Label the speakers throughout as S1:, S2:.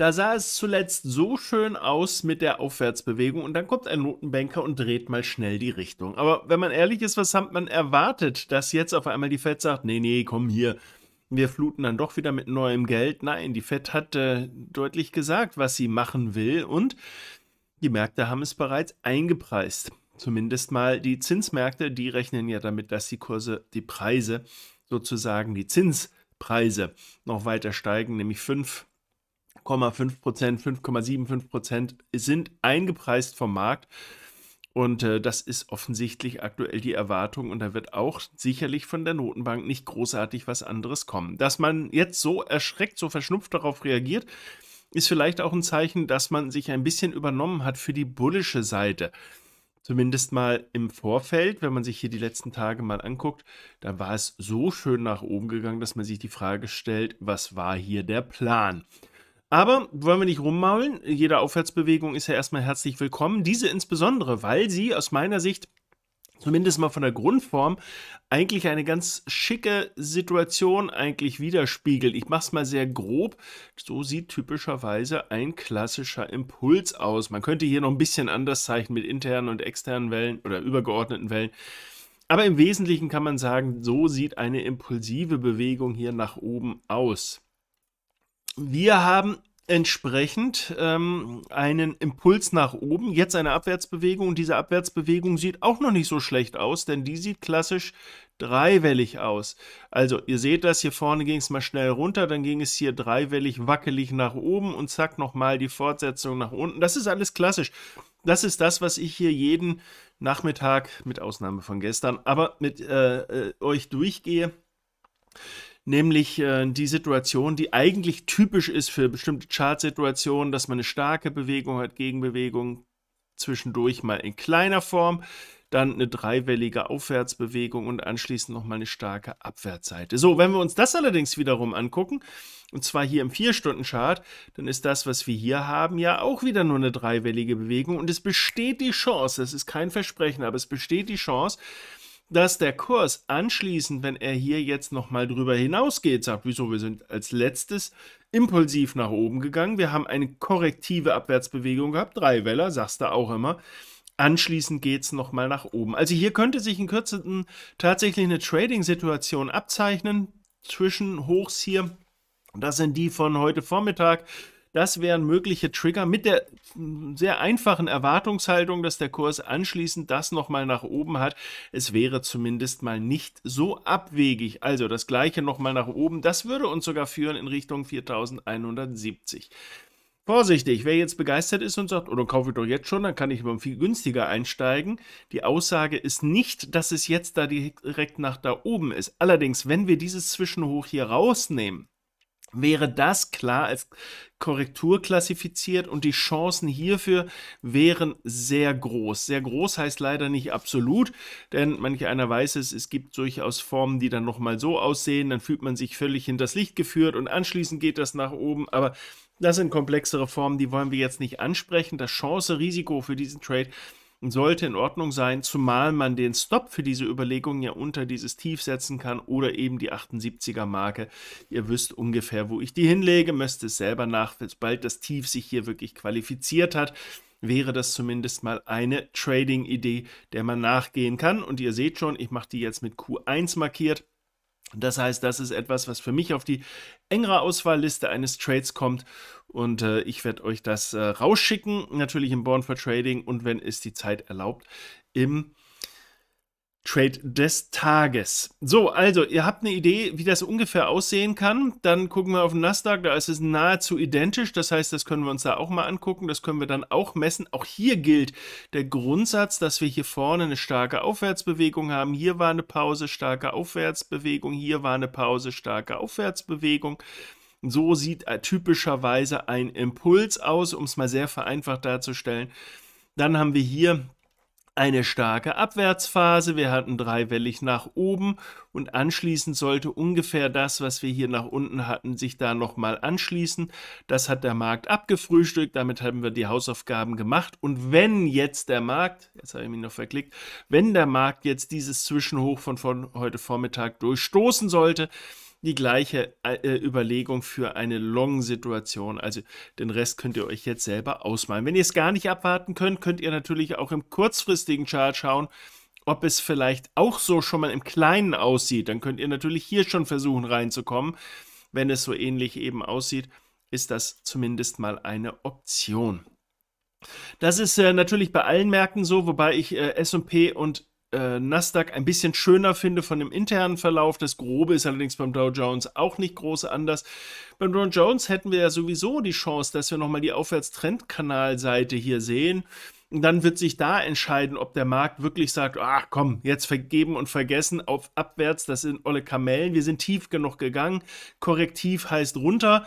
S1: Da sah es zuletzt so schön aus mit der Aufwärtsbewegung und dann kommt ein Notenbanker und dreht mal schnell die Richtung. Aber wenn man ehrlich ist, was hat man erwartet, dass jetzt auf einmal die Fed sagt, nee, nee, komm hier, wir fluten dann doch wieder mit neuem Geld. Nein, die Fed hat äh, deutlich gesagt, was sie machen will und die Märkte haben es bereits eingepreist. Zumindest mal die Zinsmärkte, die rechnen ja damit, dass die Kurse, die Preise sozusagen, die Zinspreise noch weiter steigen, nämlich 5 5,5 Prozent, 5,75 Prozent sind eingepreist vom Markt. Und äh, das ist offensichtlich aktuell die Erwartung und da wird auch sicherlich von der Notenbank nicht großartig was anderes kommen. Dass man jetzt so erschreckt, so verschnupft darauf reagiert, ist vielleicht auch ein Zeichen, dass man sich ein bisschen übernommen hat für die bullische Seite. Zumindest mal im Vorfeld, wenn man sich hier die letzten Tage mal anguckt, da war es so schön nach oben gegangen, dass man sich die Frage stellt, was war hier der Plan? Aber wollen wir nicht rummaulen? Jede Aufwärtsbewegung ist ja erstmal herzlich willkommen. Diese insbesondere, weil sie aus meiner Sicht zumindest mal von der Grundform, eigentlich eine ganz schicke Situation eigentlich widerspiegelt. Ich mache es mal sehr grob. So sieht typischerweise ein klassischer Impuls aus. Man könnte hier noch ein bisschen anders zeichnen mit internen und externen Wellen oder übergeordneten Wellen. Aber im Wesentlichen kann man sagen, so sieht eine impulsive Bewegung hier nach oben aus wir haben entsprechend ähm, einen Impuls nach oben, jetzt eine Abwärtsbewegung diese Abwärtsbewegung sieht auch noch nicht so schlecht aus, denn die sieht klassisch dreiwellig aus. Also ihr seht das, hier vorne ging es mal schnell runter, dann ging es hier dreiwellig wackelig nach oben und zack nochmal die Fortsetzung nach unten. Das ist alles klassisch. Das ist das, was ich hier jeden Nachmittag, mit Ausnahme von gestern, aber mit äh, äh, euch durchgehe nämlich äh, die Situation, die eigentlich typisch ist für bestimmte Chartsituationen, dass man eine starke Bewegung hat, Gegenbewegung, zwischendurch mal in kleiner Form, dann eine dreiwellige Aufwärtsbewegung und anschließend nochmal eine starke Abwärtsseite. So, wenn wir uns das allerdings wiederum angucken, und zwar hier im 4-Stunden-Chart, dann ist das, was wir hier haben, ja auch wieder nur eine dreiwellige Bewegung und es besteht die Chance, das ist kein Versprechen, aber es besteht die Chance, dass der Kurs anschließend, wenn er hier jetzt nochmal drüber hinausgeht, sagt, wieso, wir sind als letztes impulsiv nach oben gegangen, wir haben eine korrektive Abwärtsbewegung gehabt, drei Weller, sagst du auch immer, anschließend geht es nochmal nach oben. Also hier könnte sich in Kürze tatsächlich eine Trading-Situation abzeichnen, zwischen Hochs hier, das sind die von heute Vormittag, das wären mögliche Trigger mit der sehr einfachen Erwartungshaltung, dass der Kurs anschließend das nochmal nach oben hat. Es wäre zumindest mal nicht so abwegig. Also das gleiche nochmal nach oben. Das würde uns sogar führen in Richtung 4170. Vorsichtig, wer jetzt begeistert ist und sagt, oder oh, kaufe ich doch jetzt schon, dann kann ich aber viel günstiger einsteigen. Die Aussage ist nicht, dass es jetzt da direkt nach da oben ist. Allerdings, wenn wir dieses Zwischenhoch hier rausnehmen, wäre das klar als Korrektur klassifiziert und die Chancen hierfür wären sehr groß. Sehr groß heißt leider nicht absolut, denn manch einer weiß es, es gibt durchaus Formen, die dann nochmal so aussehen, dann fühlt man sich völlig hinters Licht geführt und anschließend geht das nach oben, aber das sind komplexere Formen, die wollen wir jetzt nicht ansprechen. Das Chance-Risiko für diesen Trade ist, sollte in Ordnung sein, zumal man den Stop für diese Überlegungen ja unter dieses Tief setzen kann oder eben die 78er Marke. Ihr wisst ungefähr, wo ich die hinlege, müsst es selber nach, sobald das Tief sich hier wirklich qualifiziert hat wäre das zumindest mal eine Trading-Idee, der man nachgehen kann. Und ihr seht schon, ich mache die jetzt mit Q1 markiert. Das heißt, das ist etwas, was für mich auf die engere Auswahlliste eines Trades kommt und äh, ich werde euch das äh, rausschicken, natürlich im Born for Trading und wenn es die Zeit erlaubt, im Trade des Tages. So, also ihr habt eine Idee, wie das ungefähr aussehen kann. Dann gucken wir auf den Nasdaq, da ist es nahezu identisch. Das heißt, das können wir uns da auch mal angucken. Das können wir dann auch messen. Auch hier gilt der Grundsatz, dass wir hier vorne eine starke Aufwärtsbewegung haben. Hier war eine Pause, starke Aufwärtsbewegung. Hier war eine Pause, starke Aufwärtsbewegung. So sieht äh, typischerweise ein Impuls aus, um es mal sehr vereinfacht darzustellen. Dann haben wir hier eine starke Abwärtsphase, wir hatten dreiwellig nach oben und anschließend sollte ungefähr das, was wir hier nach unten hatten, sich da nochmal anschließen. Das hat der Markt abgefrühstückt, damit haben wir die Hausaufgaben gemacht und wenn jetzt der Markt, jetzt habe ich mich noch verklickt, wenn der Markt jetzt dieses Zwischenhoch von, von heute Vormittag durchstoßen sollte, die gleiche äh, äh, Überlegung für eine Long-Situation. Also den Rest könnt ihr euch jetzt selber ausmalen. Wenn ihr es gar nicht abwarten könnt, könnt ihr natürlich auch im kurzfristigen Chart schauen, ob es vielleicht auch so schon mal im Kleinen aussieht. Dann könnt ihr natürlich hier schon versuchen reinzukommen. Wenn es so ähnlich eben aussieht, ist das zumindest mal eine Option. Das ist äh, natürlich bei allen Märkten so, wobei ich äh, SP und äh, Nasdaq ein bisschen schöner finde von dem internen Verlauf. Das Grobe ist allerdings beim Dow Jones auch nicht groß anders. Beim Dow Jones hätten wir ja sowieso die Chance, dass wir nochmal die Aufwärtstrendkanalseite hier sehen. Und dann wird sich da entscheiden, ob der Markt wirklich sagt, ach komm, jetzt vergeben und vergessen, auf abwärts, das sind olle Kamellen, wir sind tief genug gegangen, korrektiv heißt runter.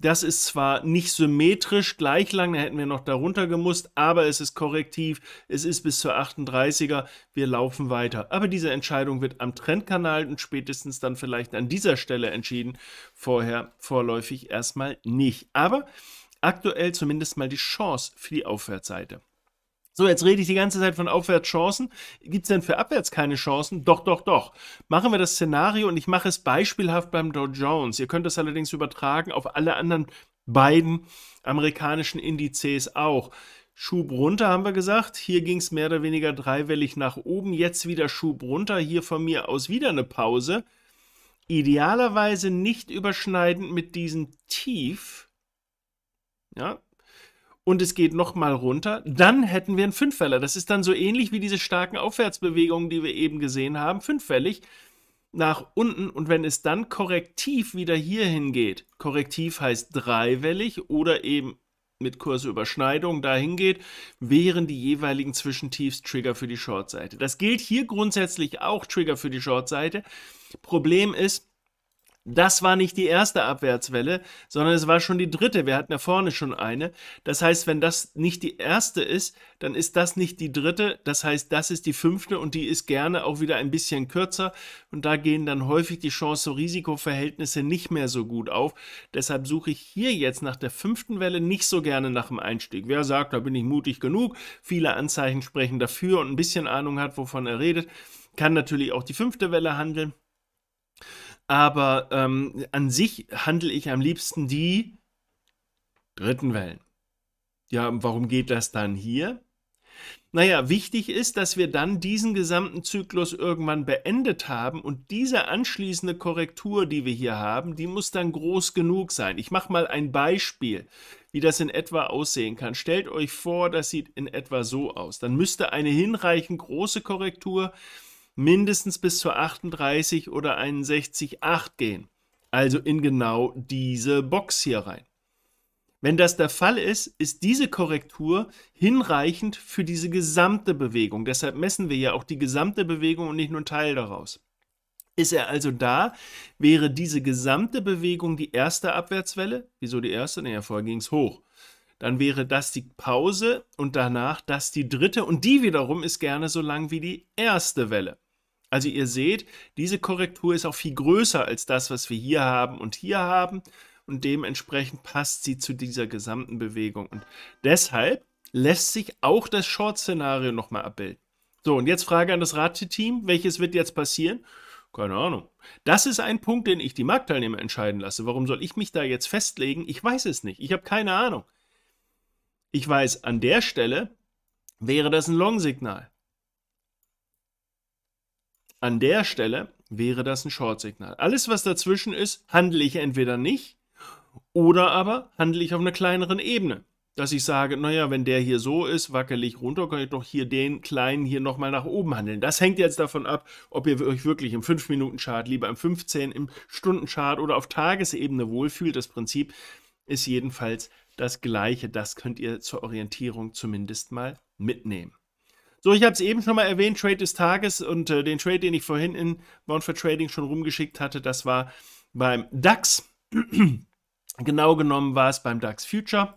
S1: Das ist zwar nicht symmetrisch gleich lang, da hätten wir noch darunter gemusst, aber es ist korrektiv, es ist bis zur 38er, wir laufen weiter. Aber diese Entscheidung wird am Trendkanal und spätestens dann vielleicht an dieser Stelle entschieden, vorher vorläufig erstmal nicht. Aber aktuell zumindest mal die Chance für die Aufwärtsseite. So, jetzt rede ich die ganze Zeit von Aufwärtschancen. Gibt es denn für abwärts keine Chancen? Doch, doch, doch. Machen wir das Szenario und ich mache es beispielhaft beim Dow Jones. Ihr könnt es allerdings übertragen auf alle anderen beiden amerikanischen Indizes auch. Schub runter, haben wir gesagt. Hier ging es mehr oder weniger dreiwellig nach oben. Jetzt wieder Schub runter. Hier von mir aus wieder eine Pause. Idealerweise nicht überschneidend mit diesem Tief. Ja, und es geht nochmal runter, dann hätten wir einen Fünffäller. Das ist dann so ähnlich wie diese starken Aufwärtsbewegungen, die wir eben gesehen haben, fünffällig nach unten und wenn es dann korrektiv wieder hier hingeht, korrektiv heißt dreiwellig oder eben mit Kursüberschneidung dahin geht, wären die jeweiligen Zwischentiefs Trigger für die Shortseite. Das gilt hier grundsätzlich auch Trigger für die Shortseite. Problem ist, das war nicht die erste Abwärtswelle, sondern es war schon die dritte. Wir hatten ja vorne schon eine. Das heißt, wenn das nicht die erste ist, dann ist das nicht die dritte. Das heißt, das ist die fünfte und die ist gerne auch wieder ein bisschen kürzer. Und da gehen dann häufig die Chance-Risiko-Verhältnisse nicht mehr so gut auf. Deshalb suche ich hier jetzt nach der fünften Welle nicht so gerne nach dem Einstieg. Wer sagt, da bin ich mutig genug, viele Anzeichen sprechen dafür und ein bisschen Ahnung hat, wovon er redet, kann natürlich auch die fünfte Welle handeln. Aber ähm, an sich handle ich am liebsten die dritten Wellen. Ja, warum geht das dann hier? Naja, wichtig ist, dass wir dann diesen gesamten Zyklus irgendwann beendet haben und diese anschließende Korrektur, die wir hier haben, die muss dann groß genug sein. Ich mache mal ein Beispiel, wie das in etwa aussehen kann. Stellt euch vor, das sieht in etwa so aus. Dann müsste eine hinreichend große Korrektur mindestens bis zur 38 oder 61,8 gehen. Also in genau diese Box hier rein. Wenn das der Fall ist, ist diese Korrektur hinreichend für diese gesamte Bewegung. Deshalb messen wir ja auch die gesamte Bewegung und nicht nur einen Teil daraus. Ist er also da, wäre diese gesamte Bewegung die erste Abwärtswelle. Wieso die erste? Naja, vorher ging es hoch. Dann wäre das die Pause und danach das die dritte und die wiederum ist gerne so lang wie die erste Welle. Also ihr seht, diese Korrektur ist auch viel größer als das, was wir hier haben und hier haben und dementsprechend passt sie zu dieser gesamten Bewegung. Und deshalb lässt sich auch das Short-Szenario nochmal abbilden. So, und jetzt Frage an das Rateteam, welches wird jetzt passieren? Keine Ahnung. Das ist ein Punkt, den ich die Marktteilnehmer entscheiden lasse. Warum soll ich mich da jetzt festlegen? Ich weiß es nicht. Ich habe keine Ahnung. Ich weiß, an der Stelle wäre das ein Long-Signal. An der Stelle wäre das ein Short-Signal. Alles, was dazwischen ist, handle ich entweder nicht oder aber handle ich auf einer kleineren Ebene. Dass ich sage, naja, wenn der hier so ist, wackelig runter, kann ich doch hier den kleinen hier nochmal nach oben handeln. Das hängt jetzt davon ab, ob ihr euch wirklich im 5-Minuten-Chart, lieber im 15, im Stunden-Chart oder auf Tagesebene wohlfühlt. Das Prinzip ist jedenfalls das gleiche. Das könnt ihr zur Orientierung zumindest mal mitnehmen. So, ich habe es eben schon mal erwähnt, Trade des Tages und äh, den Trade, den ich vorhin in Bound for Trading schon rumgeschickt hatte, das war beim DAX. genau genommen war es beim DAX Future.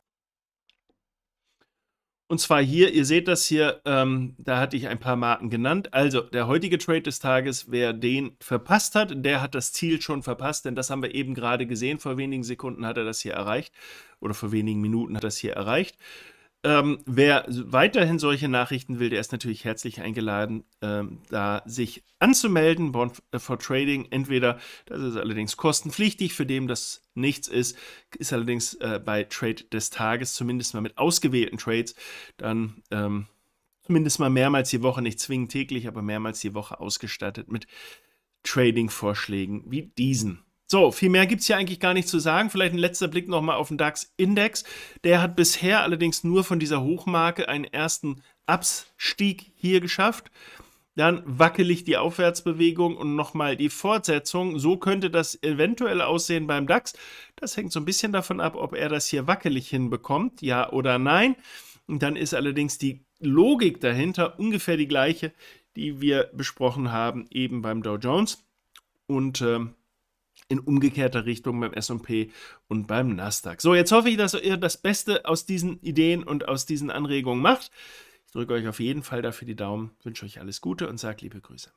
S1: Und zwar hier, ihr seht das hier, ähm, da hatte ich ein paar Marken genannt. Also der heutige Trade des Tages, wer den verpasst hat, der hat das Ziel schon verpasst, denn das haben wir eben gerade gesehen. Vor wenigen Sekunden hat er das hier erreicht oder vor wenigen Minuten hat er das hier erreicht. Ähm, wer weiterhin solche Nachrichten will, der ist natürlich herzlich eingeladen, ähm, da sich anzumelden. Born äh, for Trading, entweder, das ist allerdings kostenpflichtig, für den das nichts ist, ist allerdings äh, bei Trade des Tages, zumindest mal mit ausgewählten Trades, dann ähm, zumindest mal mehrmals die Woche, nicht zwingend täglich, aber mehrmals die Woche ausgestattet mit Trading-Vorschlägen wie diesen. So, viel mehr gibt es hier eigentlich gar nicht zu sagen. Vielleicht ein letzter Blick nochmal auf den DAX-Index. Der hat bisher allerdings nur von dieser Hochmarke einen ersten Abstieg hier geschafft. Dann wackelig die Aufwärtsbewegung und nochmal die Fortsetzung. So könnte das eventuell aussehen beim DAX. Das hängt so ein bisschen davon ab, ob er das hier wackelig hinbekommt, ja oder nein. Und dann ist allerdings die Logik dahinter ungefähr die gleiche, die wir besprochen haben, eben beim Dow Jones. Und ähm, in umgekehrter Richtung beim SP und beim Nasdaq. So, jetzt hoffe ich, dass ihr das Beste aus diesen Ideen und aus diesen Anregungen macht. Ich drücke euch auf jeden Fall dafür die Daumen, wünsche euch alles Gute und sage liebe Grüße.